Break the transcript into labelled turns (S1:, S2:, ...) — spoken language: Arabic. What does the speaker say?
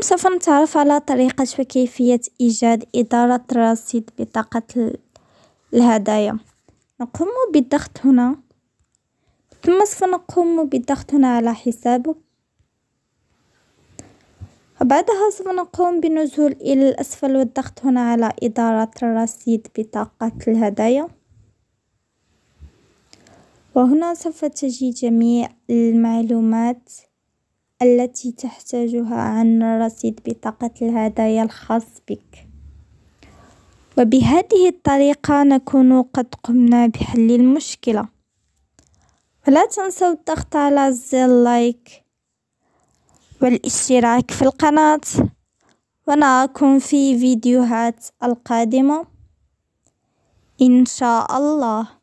S1: سوف نتعرف على طريقة وكيفية إيجاد إدارة رصيد بطاقة الهدايا. نقوم بالضغط هنا. ثم سوف نقوم بالضغط هنا على حسابك وبعدها سوف نقوم بالنزول الى الاسفل والضغط هنا على ادارة رصيد بطاقة الهدايا. وهنا سوف تجي جميع المعلومات التي تحتاجها عن رصيد بطاقة الهدايا الخاص بك. وبهذه الطريقة نكون قد قمنا بحل المشكلة. ولا تنسوا الضغط على زر لايك والاشتراك في القناة ونراكم في فيديوهات القادمة إن شاء الله